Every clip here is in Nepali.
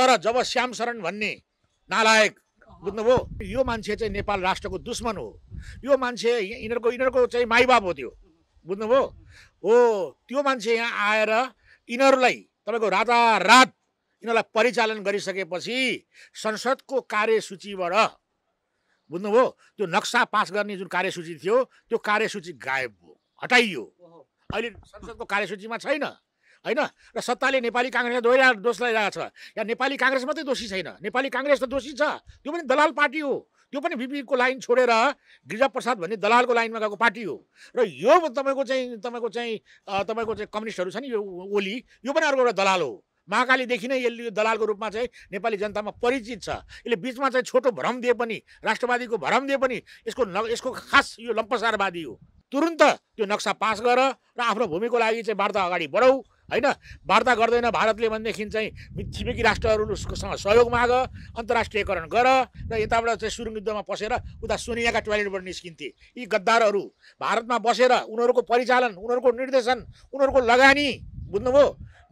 तर जब श्याम शरण भन्ने नालायक बुझ्नुभयो यो मान्छे चाहिँ नेपाल राष्ट्रको दुश्मन हो यो मान्छे यिनीहरूको यिनीहरूको चाहिँ माइबाप हो त्यो बुझ्नुभयो हो त्यो मान्छे यहाँ आएर यिनीहरूलाई तपाईँको रातारात यिनीहरूलाई परिचालन गरिसकेपछि संसदको कार्यसूचीबाट बुझ्नुभयो त्यो नक्सा पास गर्ने जुन कार्यसूची थियो त्यो कार्यसूची गायब भयो हटाइयो अहिले संसदको कार्यसूचीमा छैन होइन र सत्ताले नेपाली काङ्ग्रेसलाई दोहोऱ्याएर दोष लगाइरहेको छ या नेपाली काङ्ग्रेस मात्रै दोषी छैन नेपाली काङ्ग्रेस त दोषी छ त्यो पनि दलाल पार्टी हो त्यो पनि बिपिको लाइन छोडेर गिरिजाप्रसाद भन्ने दलालको लाइनमा गएको पार्टी हो र यो तपाईँको चाहिँ तपाईँको चाहिँ तपाईँको चाहिँ कम्युनिस्टहरू छ नि यो ओली यो पनि अर्को एउटा दलाल हो महाकालीदेखि नै यसले यो दलालको रूपमा चाहिँ नेपाली जनतामा परिचित छ यसले बिचमा चाहिँ छोटो भ्रम दिए पनि राष्ट्रवादीको भ्रम दिए पनि यसको न यसको खास यो लम्पसारवादी हो तुरुन्त त्यो नक्सा पास गर र आफ्नो भूमिको लागि चाहिँ वार्ता अगाडि बढाऊ होइन वार्ता गर्दैन भारतले भनेदेखि चाहिँ छिमेकी राष्ट्रहरूसँग सहयोग माग अन्तर्राष्ट्रियकरण गर र यताबाट चाहिँ सुरुङ युद्धमा पसेर उता सोनियाका टोयलेटबाट निस्किन्थे यी गद्दारहरू भारतमा बसेर उनीहरूको परिचालन उनीहरूको निर्देशन उनीहरूको लगानी बुझ्नुभयो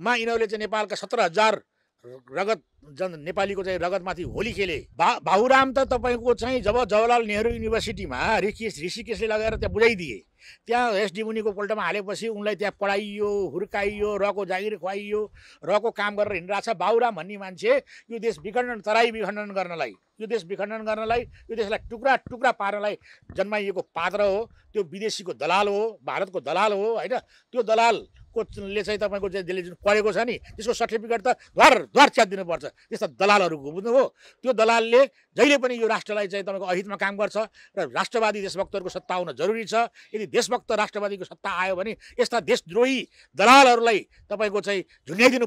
मा यिनीहरूले चाहिँ नेपालका सत्र हजार रगत जन नेपालीको चाहिँ रगतमाथि होली खेले बा बाबुराम त तपाईँको चाहिँ जब जवाहरलाल नेहरू युनिभर्सिटीमा ऋषिकेश ऋषिकेशले लगाएर त्यहाँ बुझाइदिए त्यहाँ एसडी मुनिको पल्टमा हालेपछि उनलाई त्यहाँ पढाइयो हुर्काइयो रको जागिर खुवाइयो रको काम गरेर हिँडिरहेको छ बाबुराम भन्ने मान्छे यो देश विखण्डन तराई विखण्डन गर्नलाई यो देश विखण्डन गर्नलाई यो देशलाई टुक्रा टुक्रा पार्नलाई जन्माइएको पात्र हो त्यो विदेशीको दलाल हो भारतको दलाल हो होइन त्यो दलाल कोले चाहिँ तपाईँको जसले जुन पढेको छ नि त्यसको सर्टिफिकेट त घर द्वार च्यात दिनुपर्छ त्यस्ता दलालहरूको हो त्यो दलालले जहिले पनि यो राष्ट्रलाई चाहिँ तपाईँको अहितमा काम गर्छ र राष्ट्रवादी देशभक्तहरूको सत्ता आउन जरुरी छ यदि देशभक्त राष्ट्रवादीको सत्ता आयो भने यस्ता देशद्रोही दलालहरूलाई तपाईँको चाहिँ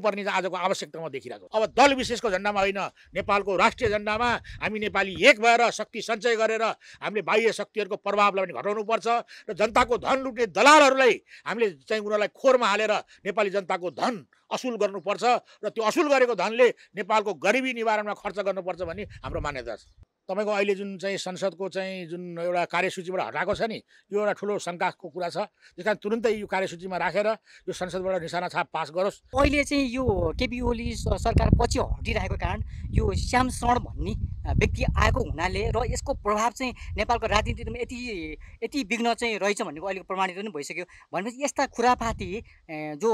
पर्ने आजको आवश्यकता म देखिरहेको अब दल विशेषको झन्डामा होइन नेपालको राष्ट्रिय झन्डामा हामी नेपाली एक भएर शक्ति सञ्चय गरेर हामीले बाह्य शक्तिहरूको प्रभावलाई पनि घटाउनुपर्छ र जनताको धन लुट्ने दलालहरूलाई हामीले चाहिँ उनीहरूलाई खोरमा हालेर नेपाली जनताको धन असुल गर्नुपर्छ र त्यो असुल गरेको धनले नेपालको गरिबी निवारणमा खर्च गर्नुपर्छ भन्ने हाम्रो मान्यता छ तपाईँको अहिले जुन चाहिँ संसदको चाहिँ जुन एउटा कार्यसूचीबाट हटाएको छ नि यो एउटा ठुलो शङ्काको कुरा छ त्यस कारण तुरन्तै यो कार्यसूचीमा राखेर यो संसदबाट निशाना छाप पास गरोस् अहिले चाहिँ यो केपी ओली सरकार पछि हटिरहेको कारण यो श्याम शरण भन्ने व्यक्ति आएको हुनाले र यसको प्रभाव चाहिँ नेपालको राजनीतिमा यति यति विघ्न चाहिँ रहेछ भनेको अहिले प्रमाणित पनि भइसक्यो भनेपछि यस्ता खुरापाती जो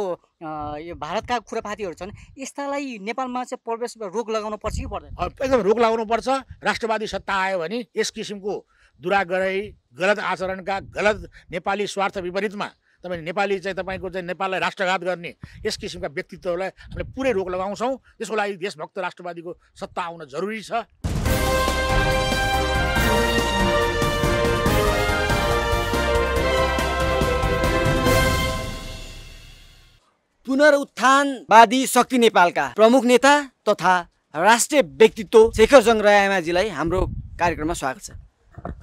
यो भारतका खुरापातीहरू छन् यस्तालाई नेपालमा चाहिँ प्रवेश रोक लगाउनु पर्छ कि पर्दैन एकदम रोक लगाउनु पर्छ राष्ट्रवादी नेपाली सत्ता आयो भने यस किसिमको दुराग्रही गलत आचरणका गलत नेपाली स्वार्थ विपरीतमा तपाईँ नेपाली चाहिँ तपाईँको चाहिँ नेपाललाई राष्ट्रघात गर्ने यस किसिमका व्यक्तित्वहरूलाई हामीले पुरै रोक लगाउँछौँ त्यसको लागि देशभक्त राष्ट्रवादीको सत्ता आउन जरुरी छ पुनरुत्थानवादी शक्ति नेपालका प्रमुख नेता तथा राष्ट्रिय व्यक्तित्व शेखर जङ रायमाजीलाई हाम्रो कार्यक्रममा स्वागत छ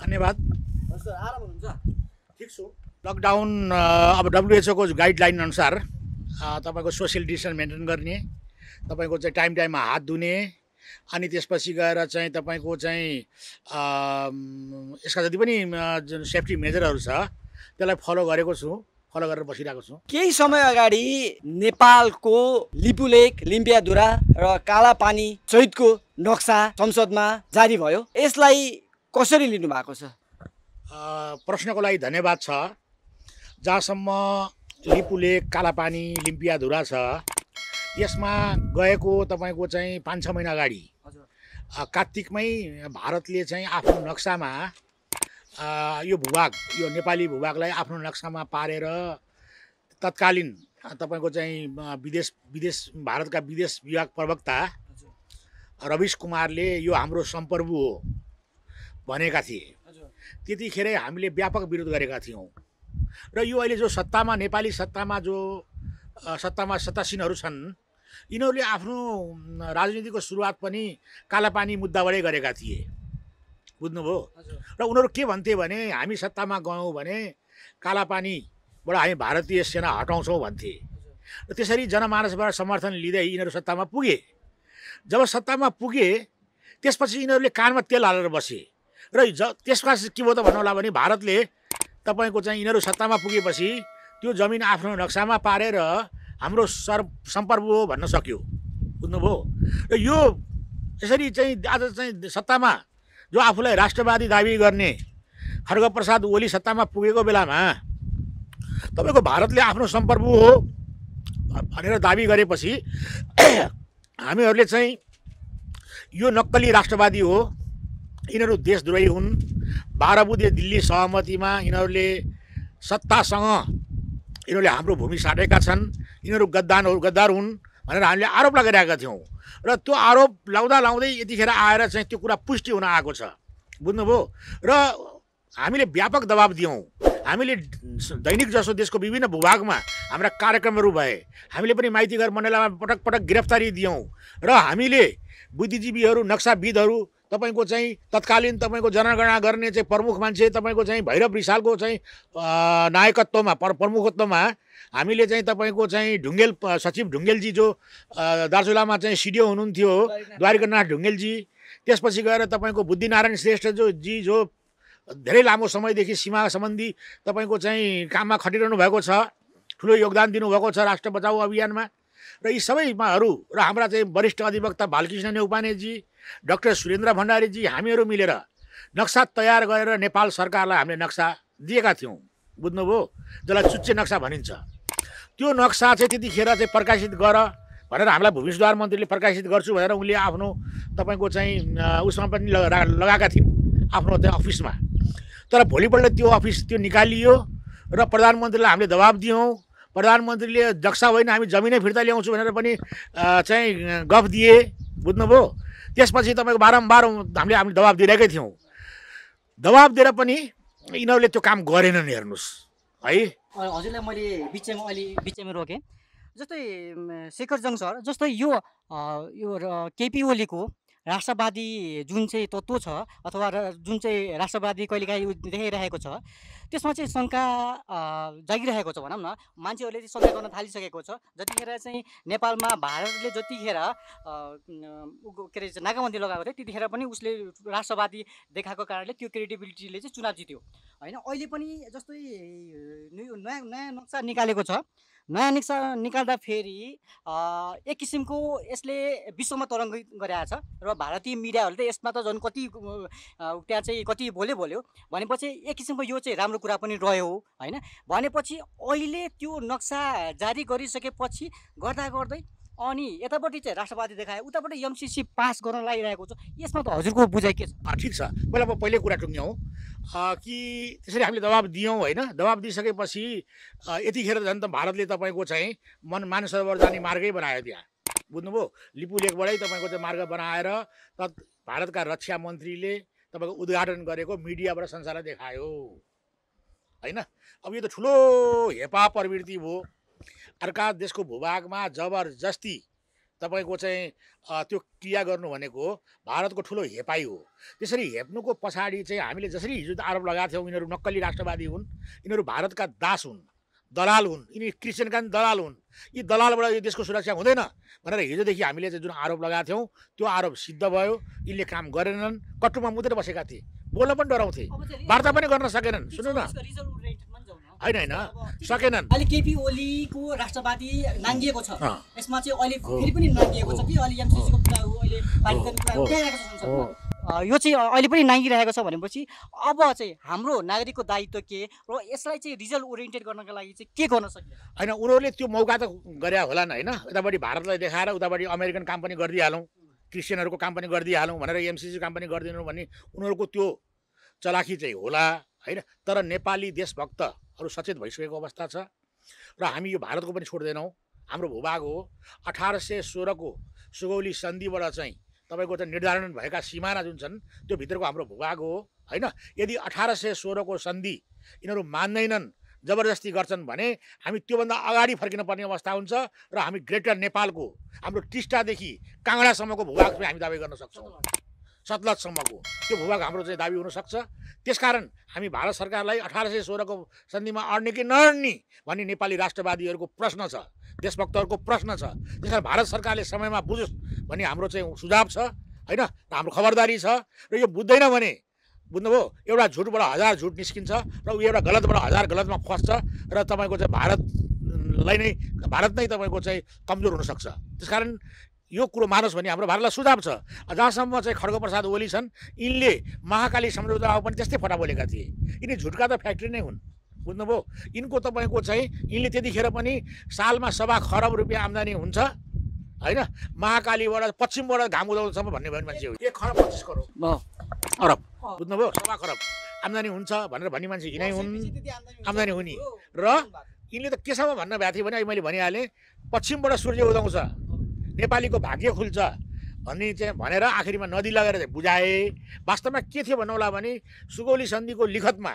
धन्यवाद आराम हुनुहुन्छ ठिक छु लकडाउन अब डब्लुएचओको गाइडलाइन अनुसार तपाईँको सोसियल डिस्टेन्स मेन्टेन गर्ने तपाईँको चाहिँ टाइम टाइममा हात धुने अनि त्यसपछि गएर चाहिँ तपाईँको चाहिँ यसका जति पनि जुन सेफ्टी मेजरहरू छ त्यसलाई फलो गरेको छु फलो गरेर बसिरहेको छौँ केही समय अगाडि नेपालको लिपुलेक लिम्पियाधुरा र कालापानी चैतको नक्सा संसदमा जारी भयो यसलाई कसरी लिनु भएको छ प्रश्नको लागि धन्यवाद छ जहाँसम्म लिपुलेक कालापानी लिम्पियाधुरा छ यसमा गएको तपाईँको चाहिँ पाँच छ महिना अगाडि कात्तिकमै भारतले चाहिँ आफ्नो नक्सामा यो भूभाग यो नेपाली भूभागलाई आफ्नो नक्सामा पारेर तत्कालीन तपाईँको चाहिँ विदेश विदेश भारतका विदेश विभाग प्रवक्ता रविश कुमारले यो हाम्रो सम्प्रभु हो भनेका थिए त्यतिखेरै हामीले व्यापक विरोध गरेका थियौँ र यो अहिले जो सत्तामा नेपाली सत्तामा जो सत्तामा सत्तासीनहरू छन् यिनीहरूले आफ्नो राजनीतिको सुरुवात पनि कालापानी मुद्दाबाटै गरेका थिए बुझ्नुभयो र उनीहरू के भन्थे भने हामी सत्तामा गयौँ भने कालापानीबाट हामी भारतीय सेना हटाउँछौँ भन्थे र त्यसरी जनमानसबाट समर्थन लिँदै यिनीहरू सत्तामा पुगे जब सत्तामा पुगे त्यसपछि यिनीहरूले कानमा तेल हालेर बसे र ज त्यसपछि के भयो त भन्नु होला भने भारतले तपाईँको चाहिँ यिनीहरू सत्तामा पुगेपछि त्यो जमिन आफ्नो नक्सामा पारेर हाम्रो सर सम्पर्क हो भन्न सक्यो बुझ्नुभयो र यो यसरी चाहिँ आज चाहिँ सत्तामा जो आफूलाई राष्ट्रवादी दावी गर्ने खड्गप्रसाद ओली सत्तामा पुगेको बेलामा तपाईँको भारतले आफ्नो सम्पर्क हो भनेर दावी गरेपछि हामीहरूले चाहिँ यो नक्कली राष्ट्रवादी हो यिनीहरू देशद्रोही हुन् बाह्र बुधे दिल्ली सहमतिमा यिनीहरूले सत्तासँग यिनीहरूले हाम्रो भूमि साटेका छन् यिनीहरू गद्दान गद्दार हुन् भनेर हामीले आरोप लगाइरहेका थियौँ र त्यो आरोप लाउँदा लाउँदै यतिखेर आएर चाहिँ त्यो कुरा पुष्टि हुन आएको छ बुझ्नुभयो र हामीले व्यापक दबाब दियौँ हामीले दैनिक जसो देशको विभिन्न भूभागमा हाम्रा कार्यक्रमहरू भए हामीले पनि माइतीघर मण्डलामा पटक पटक गिरफ्तारी दियौँ र हामीले बुद्धिजीवीहरू नक्साविदहरू तपाईँको चाहिँ तत्कालीन तपाईँको जनगणना गर्ने चाहिँ प्रमुख मान्छे तपाईँको चाहिँ भैरव विशालको चाहिँ नायकत्वमा पर प्रमुखत्वमा हामीले चाहिँ तपाईँको चाहिँ ढुङ्गेल सचिव ढुङ्गेलजी जो दार्चुलामा चाहिँ सिडिओ हुनुहुन्थ्यो द्वारिकानाथ ढुङ्गेलजी त्यसपछि गएर तपाईँको बुद्धिनारायण श्रेष्ठ जो जी जो धेरै लामो समयदेखि सीमा सम्बन्धी तपाईँको चाहिँ काममा खटिरहनु भएको छ ठुलो योगदान दिनुभएको छ राष्ट्र बचाउ अभियानमा र यी सबैमाहरू र हाम्रा चाहिँ वरिष्ठ अधिवक्ता बालकृष्ण नेउपानेजी डक्टर सुरेन्द्र भण्डारीजी हामीहरू मिलेर नक्सा तयार गरेर नेपाल सरकारलाई हामीले नक्सा दिएका थियौँ बुझ्नुभयो जसलाई चुच्चे नक्सा भनिन्छ त्यो नक्सा चाहिँ त्यतिखेर चाहिँ प्रकाशित गर भनेर हामीलाई भूमिसुधार मन्त्रीले प्रकाशित गर्छु भनेर उनले आफ्नो तपाईँको चाहिँ उसमा पनि लगाएका थिइन् आफ्नो त्यहाँ अफिसमा तर भोलिपल्ट त्यो अफिस त्यो निकालियो र प्रधानमन्त्रीलाई हामीले दबाब दियौँ प्रधानमन्त्रीले जक्सा होइन हामी जमिनै फिर्ता ल्याउँछु भनेर पनि चाहिँ गफ दिए बुझ्नुभयो त्यसपछि तपाईँको बारम्बार हामीले हामीले दबाब दिइरहेकै थियौँ दबाब दिएर पनि यिनीहरूले त्यो काम गरेनन् हेर्नुहोस् है हजुरलाई मैले बिचमा अलि बिचमा रोकेँ जस्तै शेखर जङ सर जस्तै यो यो केपी ओलीको राष्ट्रवादी जुन चाहिँ तत्त्व छ अथवा जुन चाहिँ राष्ट्रवादी कहिलेकाहीँ देखाइरहेको छ त्यसमा चाहिँ शङ्का जागिरहेको छ भनौँ न मान्छेहरूले चाहिँ शङ्का गर्न थालिसकेको छ जतिखेर चाहिँ नेपालमा भारतले जतिखेर के अरे नाकाबन्दी लगाएको थियो त्यतिखेर पनि उसले राष्ट्रवादी देखाएको कारणले त्यो क्रेडिबिलिटीले चाहिँ चुनाव जित्यो होइन अहिले पनि जस्तै नयाँ नयाँ नक्सा निकालेको छ नयाँ नक्सा निकाल्दा फेरि एक किसिमको यसले विश्वमा तरङ्गित गराएको छ र भारतीय मिडियाहरूले त यसमा त झन् कति त्यहाँ चाहिँ कति बोल्यो बोल्यो भनेपछि एक किसिमको यो चाहिँ राम्रो कुरा पनि रह्यो होइन भनेपछि अहिले त्यो नक्सा जारी गरिसकेपछि गर्दा गर्दै अनि यतापट्टि चाहिँ राष्ट्रवादी देखायो उतापट्टि एमसिसी पास गर्न लागिरहेको छ यसमा त हजुरको बुझाइ के छ ठिक छ पहिला म पहिल्यै कुरा टुङ्ग्यौँ कि त्यसरी हामीले दबाब दियौँ होइन दबाब दिइसकेपछि यतिखेर झन् त भारतले तपाईँको चाहिँ मन मानसरोवर जाने मार्गै बनायो त्यहाँ बुझ्नुभयो लिपु लेकबाटै तपाईँको चाहिँ मार्ग बनाएर तत् भारतका रक्षा मन्त्रीले तपाईँको उद्घाटन गरेको मिडियाबाट संसारलाई देखायो होइन अब यो त ठुलो हेपा प्रवृत्ति भयो अर्का देशको भूभागमा जबरजस्ती तपाईँको चाहिँ त्यो क्रिया गर्नु भनेको भारतको ठुलो हेपाई हो त्यसरी हेप्नुको पछाडि चाहिँ हामीले जसरी हिजो आरोप लगाएको थियौँ यिनीहरू नक्कली राष्ट्रवादी हुन् यिनीहरू भारतका दास हुन् दलाल हुन् यिनी क्रिस्चियनका पनि दलाल हुन् यी दलालबाट यो देशको सुरक्षा हुँदैन भनेर हिजोदेखि हामीले चाहिँ जुन आरोप लगाएको थियौँ त्यो आरोप सिद्ध भयो यिनले काम गरेनन् कटुमा मुदेर बसेका थिए बोल्न पनि डराउँथे वार्ता पनि गर्न सकेनन् सुन्नु न होइन होइन सकेनन् अहिले केपी ओलीको राष्ट्रवादी नाङ्गिएको छ यसमा चाहिँ अहिले फेरि पनि नाङ्गिएको छ कि अहिले एमसिसीको कुरा हो अहिले कुरा यो चाहिँ अहिले पनि नाङ्गिरहेको छ भनेपछि अब चाहिँ हाम्रो नागरिकको दायित्व के र यसलाई चाहिँ रिजल्ट ओरिएन्टेड गर्नका लागि चाहिँ के गर्न सकिन्छ होइन उनीहरूले त्यो मौका त गरे होला नि होइन उतापट्टि भारतलाई देखाएर उतापट्टि अमेरिकन काम पनि गरिदिइहालौँ क्रिस्चियनहरूको काम पनि गरिदिइहालौँ भनेर एमसिसी काम पनि गरिदिनु भने उनीहरूको त्यो चलाखी चाहिँ होला होइन तर नेपाली देशभक्त अरू सचेत भइसकेको अवस्था छ र हामी यो भारतको पनि छोड्दैनौँ हाम्रो भूभाग हो अठार सय सोह्रको सुगौली सन्धिबाट चाहिँ तपाईँको चाहिँ निर्धारण भएका सिमाना जुन छन् त्यो भित्रको हाम्रो भूभाग हो होइन यदि अठार सय सोह्रको सन्धि यिनीहरू मान्दैनन् जबरजस्ती गर्छन् भने हामी त्योभन्दा अगाडि फर्किनुपर्ने अवस्था हुन्छ र हामी ग्रेटर नेपालको हाम्रो टिस्टादेखि काङ्डासम्मको भूभाग हामी दावी गर्न सक्छौँ सतलजसम्मको त्यो भूभाग हाम्रो चाहिँ दाबी हुनसक्छ त्यसकारण हामी भारत सरकारलाई अठार सय सोह्रको सन्धिमा अड्ने कि नअड्ने भन्ने नेपाली राष्ट्रवादीहरूको प्रश्न छ देशभक्तहरूको प्रश्न छ त्यस कारण भारत सरकारले समयमा बुझोस् भन्ने हाम्रो चाहिँ सुझाव छ होइन हाम्रो खबरदारी छ र यो बुझ्दैन भने बुझ्नुभयो एउटा झुटबाट हजार झुट निस्किन्छ र ऊ एउटा गलतबाट हजार गलतमा फस्छ र तपाईँको चाहिँ भारतलाई नै भारत नै तपाईँको चाहिँ कमजोर हुनसक्छ त्यस कारण यो कुरो मानोस् भने हाम्रो भारतलाई सुझाव छ जहाँसम्म चाहिँ खड्ग प्रसाद ओली छन् यिनले महाकाली सम्झौतामा पनि त्यस्तै फटा बोलेका थिए यिनी झुटका त फ्याक्ट्री नै हुन् बुझ्नुभयो यिनको तपाईँको चाहिँ यिनले त्यतिखेर पनि सालमा सवा खरब रुपियाँ आम्दानी हुन्छ होइन महाकालीबाट पश्चिमबाट घाम उदाउँछम्म भन्ने भन्ने मान्छे हो एक खरब पच्चिस करोड अरब बुझ्नुभयो सवा खरब आम्दानी हुन्छ भनेर भन्ने मान्छे यिनै हुन् आम्दानी हुने र यिनले त केसम्म भन्न भएको थियो भने अहिले मैले भनिहालेँ पश्चिमबाट सूर्य उदाउँछ नेपालीको भाग्य खुल्छ भन्ने चाहिँ भनेर आखिरीमा नदी लगेर चाहिँ बुझाए वास्तवमा के थियो भनौँला भने सुगौली सन्धिको लिखतमा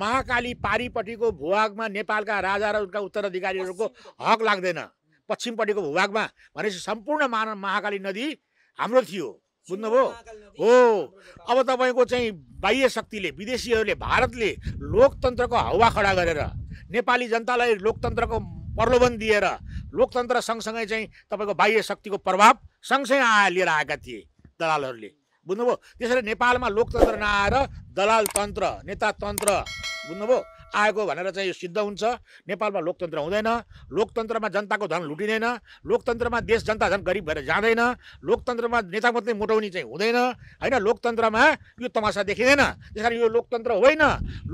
महाकाली पारिपट्टिको भूभागमा नेपालका राजा र उनका उत्तराधिकारीहरूको हक लाग्दैन पश्चिमपट्टिको भूभागमा भनेपछि सम्पूर्ण मान महाकाली नदी हाम्रो थियो बुझ्नुभयो हो अब तपाईँको चाहिँ बाह्य शक्तिले विदेशीहरूले भारतले लोकतन्त्रको हावा खडा गरेर नेपाली जनतालाई लोकतन्त्रको प्रलोभन दिएर लोकतन्त्र सँगसँगै चाहिँ तपाईँको बाह्य शक्तिको प्रभाव सँगसँगै आ लिएर आएका थिए दलालहरूले बुझ्नुभयो त्यसरी नेपालमा लोकतन्त्र नआएर दलाल तन्त्र नेतातन्त्र बुझ्नुभयो आएको भनेर चाहिँ यो सिद्ध हुन्छ नेपालमा लोकतन्त्र हुँदैन लोकतन्त्रमा जनताको धन लुटिँदैन लोकतन्त्रमा देश जनता झन् गरिब भएर जाँदैन लोकतन्त्रमा नेता मात्रै मुटाउने चाहिँ हुँदैन होइन लोकतन्त्रमा यो तमासा देखिँदैन त्यस यो लोकतन्त्र होइन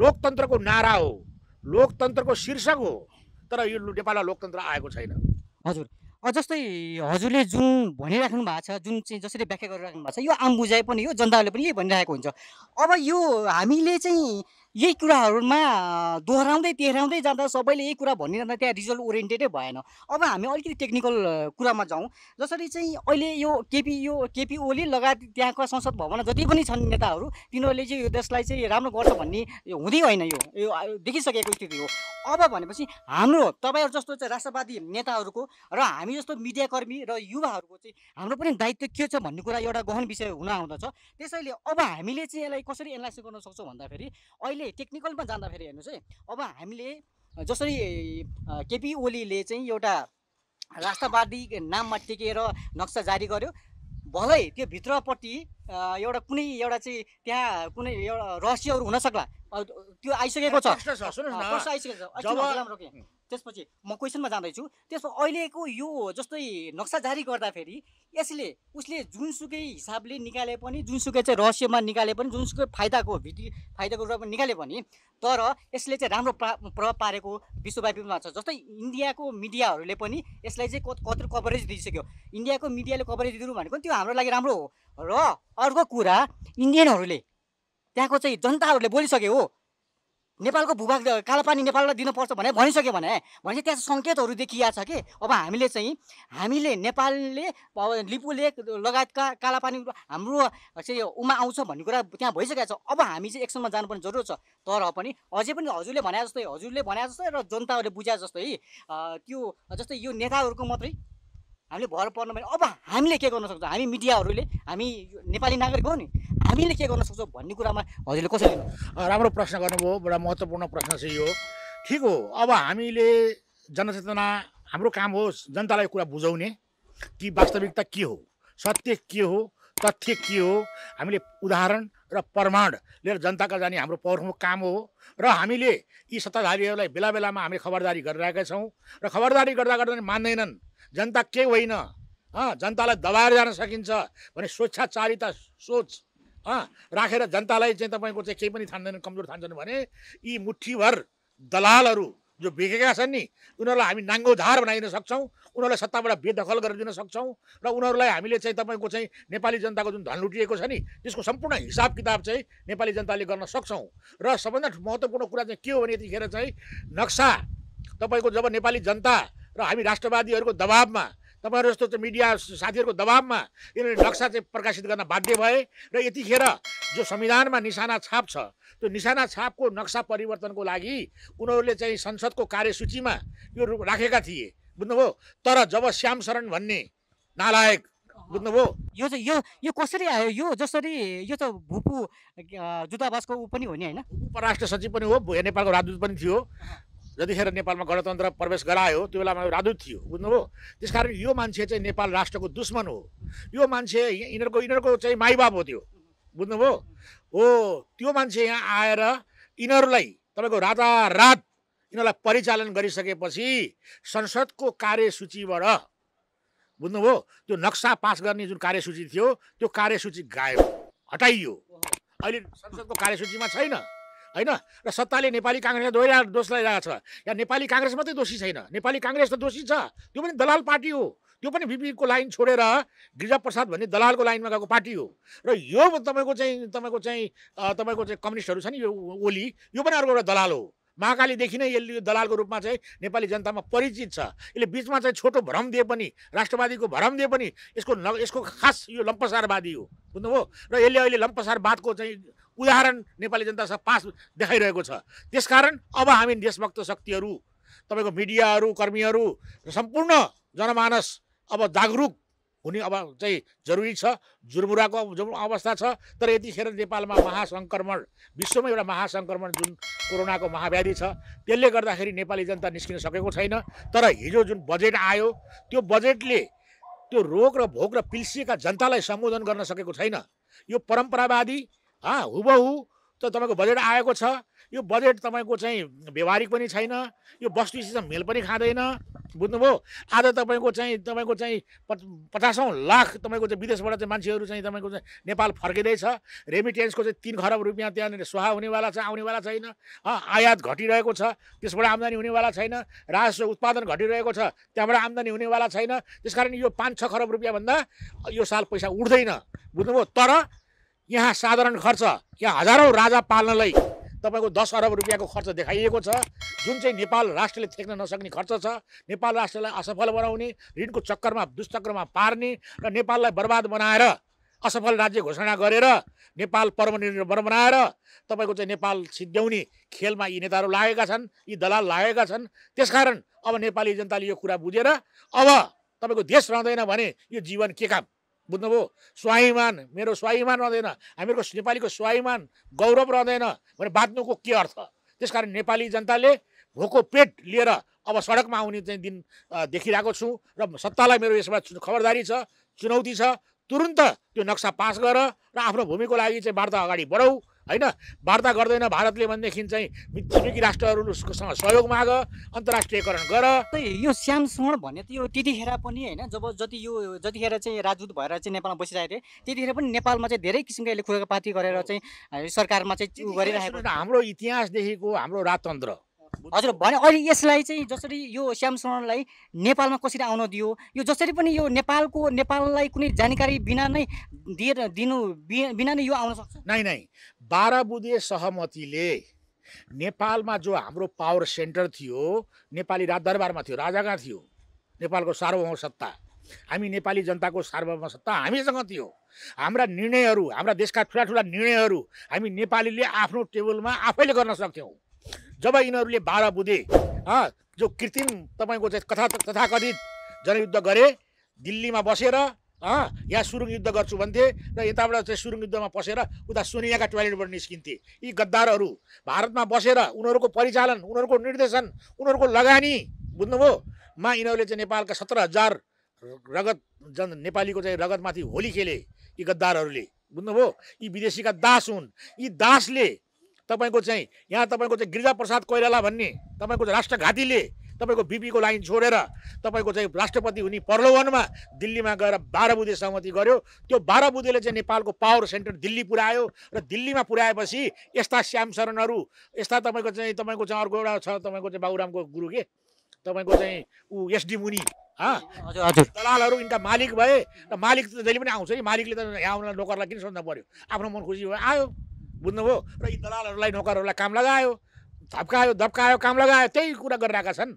लोकतन्त्रको नारा हो लोकतन्त्रको शीर्षक हो तर यो नेपालमा लोकतन्त्र आएको छैन हजुर जस्तै हजुरले जुन भनिराख्नु भएको छ जुन चाहिँ जसरी व्याख्या गरिराख्नु भएको छ यो आम बुझाइ पनि हो जनताले पनि यही भनिरहेको हुन्छ अब यो हामीले चाहिँ यही कुराहरूमा दोहोऱ्याउँदै तेह्राउँदै जाँदा सबैले यही कुरा भनिरहँदा त्यहाँ रिजल्ट ओरिएन्टेडै भएन अब हामी अलिकति टेक्निकल कुरामा जाउँ जसरी चाहिँ अहिले यो केपी यो केपी ओली लगायत त्यहाँका संसद भवन जति पनि छन् नेताहरू तिनीहरूले चाहिँ यो देशलाई चाहिँ राम्रो गर्छ भन्ने हुँदै होइन यो यो देखिसकेको स्थिति हो अब भनेपछि हाम्रो तपाईँहरू जस्तो चाहिँ राष्ट्रवादी नेताहरूको र हामी जस्तो मिडियाकर्मी र युवाहरूको चाहिँ हाम्रो पनि दायित्व के छ भन्ने कुरा एउटा गहन विषय हुन आउँदछ त्यसैले अब हामीले चाहिँ यसलाई कसरी एनालाइसिस गर्न सक्छौँ भन्दाखेरि अहिले अहिले टेक्निकलमा जाँदाखेरि हेर्नुहोस् है अब हामीले जसरी केपी ओलीले चाहिँ एउटा राष्ट्रवादी नाममा टेकेर नक्सा जारी गर्यो भलै त्यो भित्रपट्टि एउटा कुनै एउटा चाहिँ त्यहाँ कुनै एउटा रहस्यहरू हुनसक्ला त्यो आइसकेको छ त्यसपछि म क्वेसनमा जाँदैछु त्यसपछि अहिलेको यो जस्तै नक्सा जारी गर्दाखेरि यसले उसले जुनसुकै हिसाबले निकाले पनि जुनसुकै चाहिँ रहस्यमा निकाले पनि जुनसुकै फाइदाको भिडियो फाइदाको रूपमा निकाले पनि तर यसले चाहिँ राम्रो प्रभाव पारेको विश्वव्यापीमा छ जस्तै इन्डियाको मिडियाहरूले पनि यसलाई चाहिँ कत्रो कभरेज दिइसक्यो इन्डियाको मिडियाले कभरेज दिनु भनेको त्यो हाम्रो लागि राम्रो हो र अर्को कुरा इन्डियनहरूले त्यहाँको चाहिँ जनताहरूले बोलिसक्यो हो नेपालको भूभाग कालापानी नेपाललाई दिनुपर्छ भने भनिसक्यो भने भनेपछि त्यहाँ सङ्केतहरू देखिया छ कि अब हामीले चाहिँ हामीले नेपालले अब लिपुले लगायतका कालापानी हाम्रो चाहिँ उमा आउँछ भन्ने कुरा त्यहाँ भइसकेको छ अब हामी चाहिँ एक्सनमा जानुपर्ने जरुरत छ तर पनि अझै पनि हजुरले भने जस्तै हजुरले भने जस्तै र जनताहरूले बुझाए जस्तै त्यो जस्तै यो नेताहरूको मात्रै हामीले भर पर्न भने अब हामीले के गर्न सक्छौँ हामी मिडियाहरूले हामी नेपाली नागरिक हो नि हामीले के गर्न सक्छौँ भन्ने कुरामा हजुरले कसरी राम्रो प्रश्न गर्नुभयो बडा महत्त्वपूर्ण प्रश्न चाहिँ यो ठिक हो अब हामीले जनचेतना हाम्रो काम हो जनतालाई कुरा बुझाउने कि वास्तविकता के हो सत्य के हो तथ्य के हो हामीले उदाहरण र प्रमाण लिएर जनताका जाने हाम्रो प्रमुख काम हो र हामीले यी सत्ताधारीहरूलाई बेला बेलामा हामीले खबरदारी गरिरहेका छौँ र खबरदारी गर्दा गर्दा मान्दैनन् जनता के होइन जनतालाई दबाएर जान सकिन्छ भने स्वेच्छाचारिता सोच राखेर जनतालाई चाहिँ तपाईँको चाहिँ केही पनि थान्दैन कमजोर ठान्छन् भने यी मुठीभर दलालहरू जो बिकेका छन् नि उनीहरूलाई हामी नाङ्गोधार बनाइदिन सक्छौँ उनीहरूलाई सत्ताबाट बेदखल गरिदिन सक्छौँ र उनीहरूलाई हामीले चाहिँ तपाईँको चाहिँ नेपाली जनताको जुन धन लुटिएको छ नि त्यसको सम्पूर्ण हिसाब किताब चाहिँ नेपाली जनताले गर्न सक्छौँ र सबभन्दा महत्त्वपूर्ण कुरा चाहिँ के हो भने यतिखेर चाहिँ नक्सा तपाईँको जब नेपाली जनता र हामी राष्ट्रवादीहरूको दबाबमा तपाईँहरू जस्तो चाहिँ मिडिया साथीहरूको दबाबमा यिनीहरूले नक्सा चाहिँ प्रकाशित गर्न बाध्य भए र यतिखेर जो संविधानमा निशाना छाप छ त्यो निशाना छापको नक्सा परिवर्तनको लागि उनीहरूले चाहिँ संसदको कार्यसूचीमा यो राखेका थिए बुझ्नुभयो तर जब श्याम शरण भन्ने नालायक बुझ्नुभयो यो चाहिँ यो यो कसरी आयो यो जसरी यो त भूपू जुतावासको ऊ पनि हो नि होइन उपराष्ट्र सचिव पनि हो नेपालको राजदूत पनि थियो जतिखेर नेपालमा गणतन्त्र प्रवेश गरायो त्यो बेलामा राजदूत थियो बुझ्नुभयो त्यस कारण यो मान्छे चाहिँ नेपाल राष्ट्रको दुश्मन हो यो मान्छे यिनीहरूको यिनीहरूको चाहिँ माइबाप हो त्यो बुझ्नुभयो हो त्यो मान्छे यहाँ आएर यिनीहरूलाई तपाईँको रात यिनीहरूलाई परिचालन गरिसकेपछि संसदको कार्यसूचीबाट बुझ्नुभयो त्यो नक्सा पास गर्ने जुन कार्यसूची थियो त्यो कार्यसूची गायो हटाइयो अहिले संसदको कार्यसूचीमा छैन होइन र सत्ताले नेपाली काङ्ग्रेसलाई दोहोऱ्या दोष लगाइरहेको छ या नेपाली काङ्ग्रेस मात्रै दोषी छैन नेपाली काङ्ग्रेस त दोषी छ त्यो पनि दलाल पार्टी हो त्यो पनि बिपिको लाइन छोडेर गिरिजाप्रसाद भन्ने दलालको लाइनमा गएको पार्टी हो र यो तपाईँको चाहिँ तपाईँको चाहिँ तपाईँको चाहिँ कम्युनिस्टहरू छ नि यो ओली यो पनि अर्को एउटा दलाल हो महाकालीदेखि नै यसले दलालको रूपमा चाहिँ नेपाली जनतामा परिचित छ यसले बिचमा चाहिँ छोटो भ्रम दिए पनि राष्ट्रवादीको भ्रम दिए पनि यसको न यसको खास यो लम्पसारवादी हो बुझ्नुभयो र यसले अहिले लम्पसारवादको चाहिँ उदाहरण नेपाली जनतासँग पास देखाइरहेको छ त्यसकारण अब हामी देशभक्त शक्तिहरू तपाईँको मिडियाहरू कर्मीहरू र सम्पूर्ण जनमानस अब जागरुक हुने अब चाहिँ जरुरी छ जुर्मुराको अवस्था छ तर यतिखेर नेपालमा महासङ्क्रमण विश्वमै एउटा महासङ्क्रमण जुन कोरोनाको महाव्याधि छ त्यसले गर्दाखेरि नेपाली जनता निस्किन सकेको छैन तर हिजो जुन बजेट आयो त्यो बजेटले त्यो रोग र भोग र पिल्सिएका जनतालाई सम्बोधन गर्न सकेको छैन यो परम्परावादी हुबहु त तपाईँको बजेट आएको छ यो बजेट तपाईँको चाहिँ व्यवहारिक पनि छैन यो वस्तुसित मेल पनि खाँदैन बुझ्नुभयो आज तपाईँको चाहिँ तपाईँको चाहिँ पचासौँ लाख तपाईँको चाहिँ विदेशबाट चाहिँ मान्छेहरू चाहिँ तपाईँको चाहिँ नेपाल फर्किँदैछ रेमिटेन्सको चाहिँ तिन खरब रुपियाँ त्यहाँनिर सुहा हुनेवाला छ आउनेवाला छैन आयात घटिरहेको छ त्यसबाट आम्दानी हुनेवाला छैन राजस्व उत्पादन घटिरहेको छ त्यहाँबाट आम्दानी हुनेवाला छैन त्यसकारण यो पाँच छ खरब रुपियाँभन्दा यो साल पैसा उठ्दैन बुझ्नुभयो तर यहाँ साधारण खर्च यहाँ हजारौँ राजा पाल्नलाई तपाईँको दस अरब रुपियाँको खर्च देखाइएको छ जुन चाहिँ नेपाल राष्ट्रले थ्याक्न नसक्ने खर्च छ नेपाल राष्ट्रलाई असफल बनाउने ऋणको चक्करमा दुष्चक्करमा पार्ने र नेपाललाई बर्बाद बनाएर असफल राज्य घोषणा गरेर नेपाल पर्मनिर्भर बनाएर तपाईँको चाहिँ नेपाल सिद्ध्याउने खेलमा यी नेताहरू लागेका छन् यी दलाल लागेका छन् त्यसकारण अब नेपाली जनताले यो कुरा बुझेर अब तपाईँको देश रहँदैन भने यो जीवन के काम बुझ्नुभयो स्वाभिमान मेरो स्वाभिमान रहँदैन हामीहरूको नेपालीको स्वाभिमान गौरव रहँदैन भने बाँच्नुको के अर्थ त्यस कारण नेपाली जनताले भोको पेट लिएर अब सडकमा आउने चाहिँ दिन देखिरहेको छु र सत्तालाई मेरो यसमा खबरदारी छ चुनौती छ तुरुन्त त्यो नक्सा पास गर र आफ्नो भूमिको लागि चाहिँ वार्ता अगाडि बढौँ होइन वार्ता गर्दैन भारतले भनेदेखि चाहिँ छिमेकी राष्ट्रहरूसँग सहयोग माग अन्तर्राष्ट्रियकरण गर यो श्यामसुण भन्ने त यो त्यतिखेर पनि होइन जब जति यो जतिखेर चाहिँ राजदूत भएर चाहिँ नेपालमा बसिरहेको थिएँ त्यतिखेर पनि नेपालमा चाहिँ धेरै किसिमको अहिले खुकापाती गरेर चाहिँ सरकारमा चाहिँ गरिरहेको हाम्रो इतिहासदेखिको हाम्रो राजतन्त्र हजुर भने अहिले यसलाई चाहिँ जसरी यो श्यामसरणलाई नेपालमा कसरी आउन दियो यो जसरी पनि यो नेपालको नेपाललाई कुनै जानकारी बिना नै दिएर दिनु बिना नै यो आउन सक्छ नै नै बाह्र बुधे सहमतिले नेपालमा जो हाम्रो पावर सेन्टर थियो नेपाली राजदरबारमा थियो राजा कहाँ थियो नेपालको सार्वभौम सत्ता हामी नेपाली जनताको सार्वभौम सत्ता हामीसँग थियो हाम्रा निर्णयहरू हाम्रा देशका ठुला ठुला निर्णयहरू हामी नेपालीले आफ्नो टेबलमा आफैले गर्न सक्थ्यौँ जब यिनीहरूले बाह्र बुधे जो कृत्रिम तपाईँको चाहिँ कथा तथाकथित जनयुद्ध गरे दिल्लीमा बसेर यहाँ सुरुङ युद्ध गर्छु भन्थे र यताबाट चाहिँ सुरुङ युद्धमा पसेर उता सोनियाका टोयलेटबाट निस्किन्थे यी गद्दारहरू भारतमा बसेर उनीहरूको परिचालन उनीहरूको निर्देशन उनीहरूको लगानी बुझ्नुभयो मा यिनीहरूले चाहिँ नेपालका सत्र हजार रगत जन नेपालीको चाहिँ रगतमाथि होली खेले यी गद्दारहरूले बुझ्नुभयो यी विदेशीका दास हुन् यी दासले तपाईँको चाहिँ यहाँ तपाईँको चाहिँ गिरिजा प्रसाद कोइराला भन्ने तपाईँको राष्ट्रघातीले तपाईँको बिपीको लाइन छोडेर तपाईँको चाहिँ राष्ट्रपति हुने प्रलोभनमा दिल्लीमा गएर बाह्र बुधे सहमति गर्यो त्यो बाह्र बुधेले चाहिँ नेपालको पावर सेन्टर दिल्ली पुऱ्यायो र दिल्लीमा पुर्याएपछि यस्ता श्याम शरणहरू यस्ता तपाईँको चाहिँ तपाईँको चाहिँ अर्को एउटा छ तपाईँको चाहिँ बाबुरामको गुरु के तपाईँको चाहिँ ऊ एसडी मुनि हजुर दलालहरू यिनका मालिक भए र मालिक त जहिले पनि आउँछ नि मालिकले त यहाँ आउन नोकरलाई किन सोध्नु पऱ्यो आफ्नो मन खुसी भयो आयो बुझ्नुभयो र यी दलालहरूलाई नोकरहरूलाई काम लगायो धप्कायो धप्कायो काम लगायो त्यही कुरा गरिरहेका छन्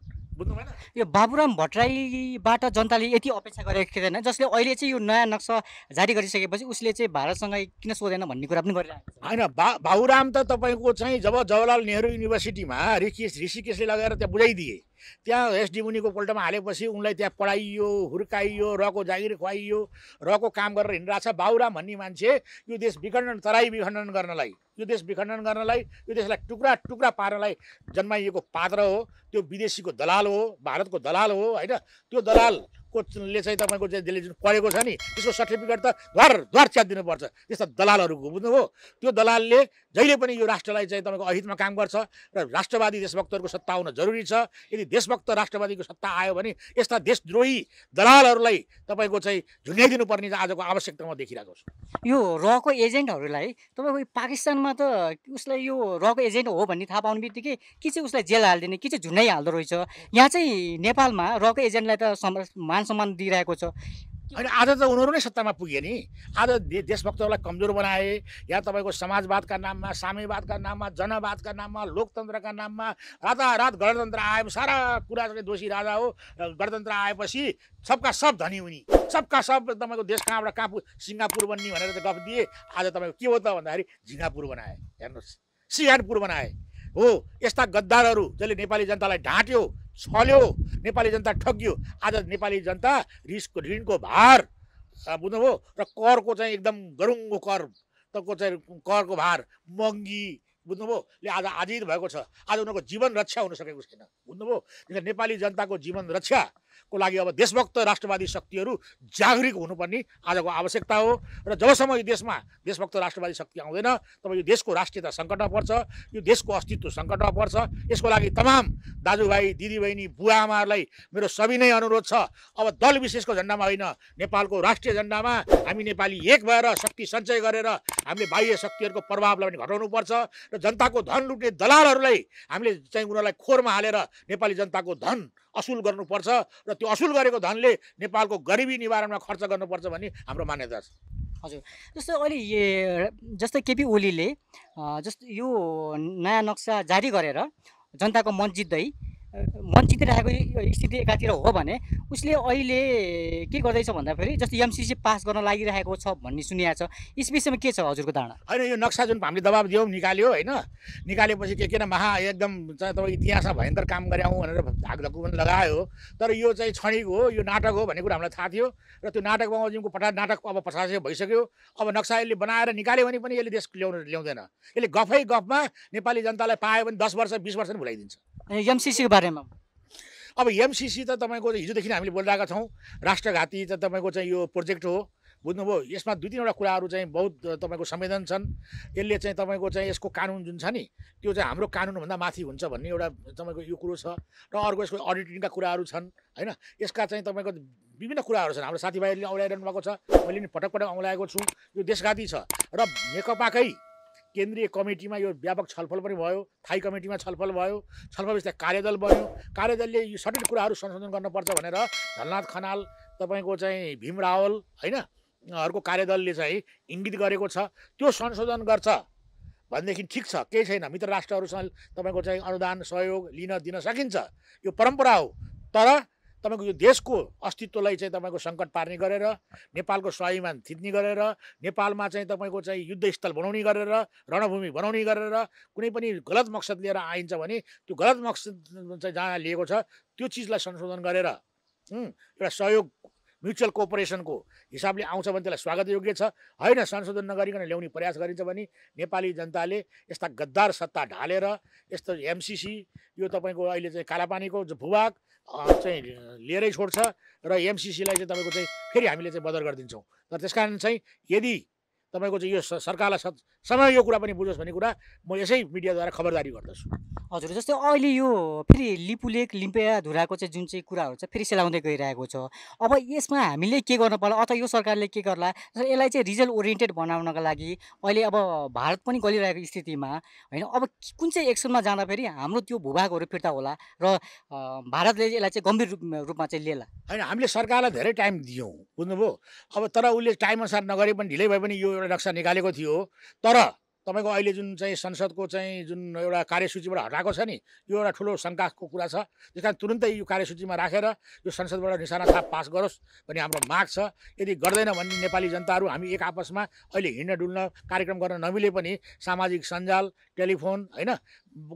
यो बाबुराम भट्टराईबाट जनताले यति अपेक्षा गरेको थिएन जसले अहिले चाहिँ यो नयाँ नक्सा जारी गरिसकेपछि उसले चाहिँ भारतसँग किन सोधेन भन्ने कुरा पनि गरिरहेको छ होइन बा बाबुराम त तपाईँको चाहिँ जब जवाहरलाल नेहरू युनिभर्सिटीमा ऋषिकेश ऋषिकेशले लगाएर त्यहाँ बुझाइदिए त्यहाँ एसडी मुनिको पल्टमा हालेपछि उनलाई त्यहाँ पढाइयो हुर्काइयो रको जागिर खुवाइयो रको काम गरेर हिँडिरहेको छ बाबुराम भन्ने मान्छे यो देश विखण्डन तराई विखण्डन गर्नलाई यो देश विखण्डन गर्नलाई यो देशलाई टुक्रा टुक्रा पार्नलाई जन्माइएको पात्र हो त्यो विदेशीको दलाल हो भारतको दलाल हो होइन त्यो दलाल ले चाहिँ तपाईँको जसले जुन पढेको छ नि त्यसको सर्टिफिकेट त घर द्वार च्याप दिनुपर्छ त्यस्ता दलालहरूको हो त्यो दलालले जहिले पनि यो राष्ट्रलाई चाहिँ तपाईँको अहितमा काम गर्छ र राष्ट्रवादी देशभक्तहरूको सत्ता आउन जरुरी छ यदि देशभक्त राष्ट्रवादीको सत्ता आयो भने यस्ता देशद्रोही दलालहरूलाई तपाईँको चाहिँ झुन्ड्याइदिनुपर्ने आजको आवश्यकता म देखिरहेको छु यो रको एजेन्टहरूलाई तपाईँको पाकिस्तानमा त उसलाई यो रको एजेन्ट हो भन्ने थाहा पाउने बित्तिकै कि चाहिँ उसलाई जेल हालिदिने कि चाहिँ झुन्याइहाल्दो रहेछ यहाँ चाहिँ नेपालमा रको एजेन्टलाई त मान सम्मान दिइरहेको छ अनि आज त उनीहरू नै सत्तामा पुगे नि आज दे देशभक्तहरूलाई कमजोर बनाए या तपाईँको समाजवादका नाममा साम्यवादका नाममा जनवादका नाममा लोकतन्त्रका नाममा रातारात गणतन्त्र आयो सारा कुरा दोषी राजा हो गणतन्त्र आएपछि सबका सब धनी हुने सबका सब तपाईँको देश कहाँबाट कहाँ पु सिङ्गापुर बन्ने भनेर त गफ दिए आज तपाईँको के हो त भन्दाखेरि झिङ्गापुर बनाए हेर्नुहोस् सिहानपुर बनाए हो यस्ता गद्दारहरू जसले नेपाली जनतालाई ढाँट्यो छल्यो नेपाली जनता ठग्यो आज नेपाली जनता रिसको ऋणको भार बुझ्नुभयो र करको चाहिँ एकदम गरुङ्गो कर तको चाहिँ करको भार महँगी बुझ्नुभयो ले आज आजित भएको छ आज उनीहरूको जीवन रक्षा हुन सकेको छैन बुझ्नुभयो नेपाली जनताको जीवन रक्षा को लागि अब देशभक्त राष्ट्रवादी शक्तिहरू जागरिक हुनुपर्ने आजको आवश्यकता हो र जबसम्म यो देशमा देशभक्त राष्ट्रवादी शक्ति आउँदैन तब यो देशको राष्ट्रियता सङ्कटमा पर्छ यो देशको अस्तित्व सङ्कटमा पर्छ यसको लागि तमाम दाजुभाइ दिदीबहिनी बुवा आमाहरूलाई मेरो सविनय अनुरोध छ अब दल विशेषको झन्डामा होइन नेपालको राष्ट्रिय झन्डामा हामी नेपाली एक भएर शक्ति सञ्चय गरेर हामीले बाह्य शक्तिहरूको प्रभावलाई पनि घटाउनु पर्छ र जनताको धन लुट्ने दलालहरूलाई हामीले चाहिँ उनीहरूलाई खोरमा हालेर नेपाली जनताको धन असुल गर्नुपर्छ र त्यो असुल गरेको धनले नेपालको गरिबी निवारणमा खर्च गर्नुपर्छ भन्ने हाम्रो मान्यता छ हजुर जस्तो अहिले जस्तै केपी ओलीले जस्तो यो नयाँ नक्सा जारी गरेर जनताको मन जित्दै रहेको यो स्थिति एकातिर हो भने उसले अहिले के गर्दैछ भन्दाखेरि जस्तो एमसिसी पास गर्न लागिरहेको छ भन्ने सुनिया छ यस विषयमा के छ हजुरको धारणा होइन यो नक्सा जुन हामीले दबाब दियौँ निकाल्यो होइन निकालेपछि के किन महा एकदम चाहिँ तपाईँ इतिहासमा भयन्तर काम गऱ्यौँ भनेर धाकधक्कु पनि लगायो तर यो चाहिँ क्षणिक हो यो नाटक हो भन्ने कुरा हामीलाई थाहा थियो र त्यो नाटक बमोजिमको पठा नाटक अब पचास भइसक्यो अब नक्सा यसले बनाएर निकाल्यो भने पनि यसले देश ल्याउनु ल्याउँदैन यसले गफै गफमा नेपाली जनतालाई पायो भने दस वर्ष बिस वर्ष पनि भुलाइदिन्छ एमसिसीको बारेमा अब एमसिसी त तपाईँको हिजोदेखि हामीले बोलिरहेका छौँ राष्ट्रघाती त तपाईँको चाहिँ यो प्रोजेक्ट हो बुझ्नुभयो यसमा दुई तिनवटा कुराहरू चाहिँ बहुत तपाईँको संवेदन छन् यसले चाहिँ तपाईँको चाहिँ यसको कानुन जुन छ नि त्यो चाहिँ हाम्रो कानुनभन्दा माथि हुन्छ भन्ने एउटा तपाईँको यो कुरो छ र अर्को यसको अडिटिङका कुराहरू छन् होइन यसका चाहिँ तपाईँको विभिन्न कुराहरू छन् हाम्रो साथीभाइहरूले औँलाइरहनु भएको छ मैले पनि पटक पटक औलाएको छु यो देशघाती छ र नेकपाकै केन्द्रीय कमिटीमा यो व्यापक छलफल पनि भयो थाई कमिटीमा छलफल भयो छलफल छलफलपछि कार्यदल बन्यो कार्यदलले यो सठिक कुराहरू संशोधन गर्नुपर्छ भनेर धननाथ खनाल तपाईँको चाहिँ भीम रावल होइन अर्को कार्यदलले चाहिँ इङ्गित गरेको छ त्यो संशोधन गर्छ भनेदेखि ठिक छ केही छैन मित्र राष्ट्रहरूसँग तपाईँको चाहिँ अनुदान सहयोग लिन दिन सकिन्छ यो परम्परा हो तर तपाईँको यो देशको अस्तित्वलाई चाहिँ तपाईँको सङ्कट पार्ने गरेर नेपालको स्वाभिमान थिच्ने गरेर नेपालमा चाहिँ तपाईँको चाहिँ युद्धस्थल बनाउने गरेर रणभूमि बनाउने गरेर कुनै पनि गलत मकसद लिएर आइन्छ भने त्यो गलत मकसद चाहिँ जहाँ लिएको छ त्यो चिजलाई संशोधन गरेर एउटा सहयोग म्युचुअल कोअपरेसनको हिसाबले आउँछ भने त्यसलाई स्वागत योग्य छ होइन संशोधन नगरिकन ल्याउने प्रयास गरिन्छ भने नेपाली जनताले यस्ता गद्दार सत्ता ढालेर यस्तो एमसिसी यो तपाईँको अहिले चाहिँ कालापानीको भूभाग चाहिँ लिएरै छोड्छ र एमसिसीलाई चाहिँ तपाईँको चाहिँ फेरि हामीले चाहिँ बदर गरिदिन्छौँ तर त्यस कारण चाहिँ यदि तपाईँको चाहिँ यो सरकारलाई समय यो कुरा पनि बुझोस् भन्ने कुरा म यसै मिडियाद्वारा खबरदारी गर्दछु हजुर जस्तै अहिले यो फेरि लिपुलेक लिम्पिया धुराको चाहिँ जुन चाहिँ कुराहरू छ फेरि सेलाउँदै गइरहेको छ अब यसमा हामीले के गर्नु पर्ला अथवा यो सरकारले के गर्ला यसलाई चाहिँ रिजल्ट ओरिएन्टेड बनाउनका लागि अहिले अब भारत पनि गलिरहेको स्थितिमा होइन अब कुन चाहिँ एक्सनमा फेरि हाम्रो त्यो भूभागहरू फिर्ता होला र भारतले यसलाई चाहिँ गम्भीर रूपमा चाहिँ लिएला होइन हामीले सरकारलाई धेरै टाइम दियौँ बुझ्नुभयो अब तर उसले टाइमअनुसार नगरे पनि ढिलै भए पनि यो एउटा नक्सा निकालेको थियो तर तर तपाईँको अहिले जुन चाहिँ संसदको चाहिँ जुन एउटा कार्यसूचीबाट हटाएको छ नि यो एउटा ठुलो शङ्काको कुरा छ त्यस कारण तुरुन्तै यो कार्यसूचीमा राखेर रा, यो संसदबाट निशाना थाप पास गरोस् भन्ने हाम्रो माग छ यदि गर्दैन भने नेपाली जनताहरू हामी एक आपसमा अहिले हिँड्न डुल्न कार्यक्रम गर्न नमिले पनि सामाजिक सञ्जाल टेलिफोन होइन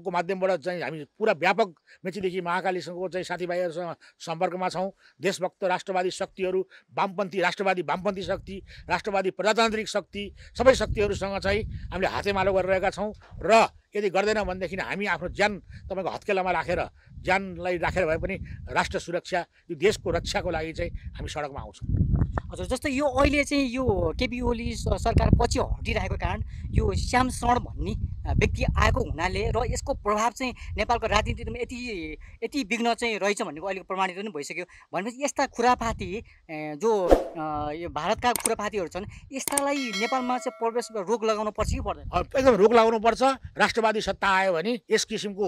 को माध्यमबाट चाहिँ हामी पुरा व्यापक मेचीदेखि महाकालीसँगको चाहिँ साथीभाइहरूसँग सम्पर्कमा छौँ देशभक्त राष्ट्रवादी शक्तिहरू वामपन्थी राष्ट्रवादी वामपन्थी शक्ति राष्ट्रवादी प्रजातान्त्रिक शक्ति सबै शक्तिहरूसँग चाहिँ हामीले हातेमालो गरिरहेका छौँ र यदि गर्दैनौँ भनेदेखि हामी आफ्नो ज्यान तपाईँको हत्केलामा राखेर रा, ज्यानलाई राखेर भए पनि राष्ट्र सुरक्षा यो देशको रक्षाको लागि चाहिँ हामी सडकमा आउँछौँ हजुर जस्तै यो अहिले चाहिँ यो केपी ओली सरकार पछि हटिरहेको कारण यो श्याम शरण भन्ने व्यक्ति आएको हुनाले र यसको प्रभाव चाहिँ नेपालको राजनीतिमा यति यति विघ्न चाहिँ रहेछ भन्नेको अहिले प्रमाणित पनि भइसक्यो भनेपछि यस्ता खुरापाती जो यो भारतका खुरापातीहरू छन् यस्तालाई नेपालमा चाहिँ प्रवेश रोक लगाउनु पर्छ कि पर्दैन एकदम रोक लगाउनु पर्छ राष्ट्रवादी सत्ता आयो भने यस किसिमको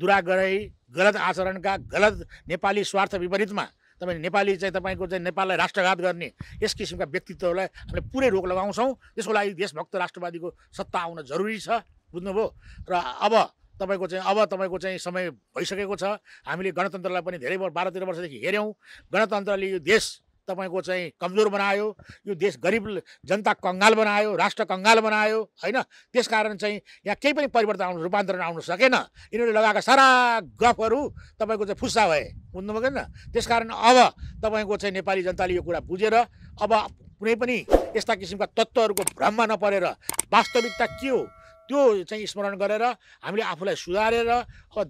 दुराग्रही गलत आचरणका गलत नेपाली स्वार्थ विपरीतमा तपाईँ नेपाली चाहिँ तपाईँको चाहिँ नेपाललाई राष्ट्रघात गर्ने यस किसिमका व्यक्तित्वहरूलाई हामीले पुरै रोक लगाउँछौँ त्यसको लागि देशभक्त राष्ट्रवादीको सत्ता आउन जरुरी छ बुझ्नुभयो र अब तपाईँको चाहिँ अब तपाईँको चाहिँ समय भइसकेको छ हामीले गणतन्त्रलाई पनि धेरै बाह्र तेह्र वर्षदेखि हेऱ्यौँ गणतन्त्रले यो देश तपाईँको चाहिँ कमजोर बनायो यो देश गरिब जनता कङ्गाल बनायो राष्ट्र कङ्गाल बनायो होइन त्यस कारण चाहिँ यहाँ केही पनि परिवर्तन आउनु रूपान्तरण आउनु सकेन यिनीहरूले लगाएका सारा गफहरू तपाईँको चाहिँ फुस्सा भए बुझ्नुभयो किन त्यस कारण अब तपाईँको चाहिँ नेपाली जनताले यो कुरा बुझेर अब कुनै पनि यस्ता किसिमका तत्त्वहरूको भ्रममा नपरेर वास्तविकता के हो त्यो चाहिँ स्मरण गरेर हामीले आफूलाई सुधारेर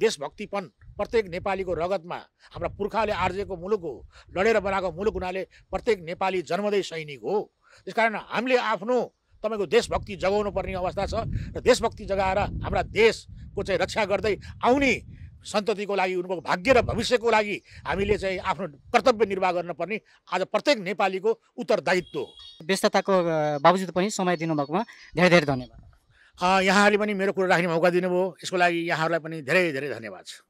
देशभक्तिपन प्रत्येक नेपालीको रगतमा हाम्रा पुर्खाले आर्जेको मुलुक हो लडेर बनाएको मुलुक हुनाले प्रत्येक नेपाली जन्मदै सैनिक हो त्यस कारण हामीले आफ्नो तपाईँको देशभक्ति जगाउनु पर्ने अवस्था छ र देशभक्ति जगाएर हाम्रा देशको चाहिँ रक्षा गर्दै आउने सन्ततिको लागि उनको भाग्य र भविष्यको लागि हामीले चाहिँ आफ्नो कर्तव्य निर्वाह गर्नुपर्ने आज प्रत्येक नेपालीको उत्तरदायित्व हो व्यस्तताको बावजुद पनि समय दिनुभएकोमा धेरै धेरै धन्यवाद यहाँहरूले पनि मेरो कुरो राख्ने मौका दिनुभयो यसको लागि यहाँहरूलाई पनि धेरै धेरै धन्यवाद छ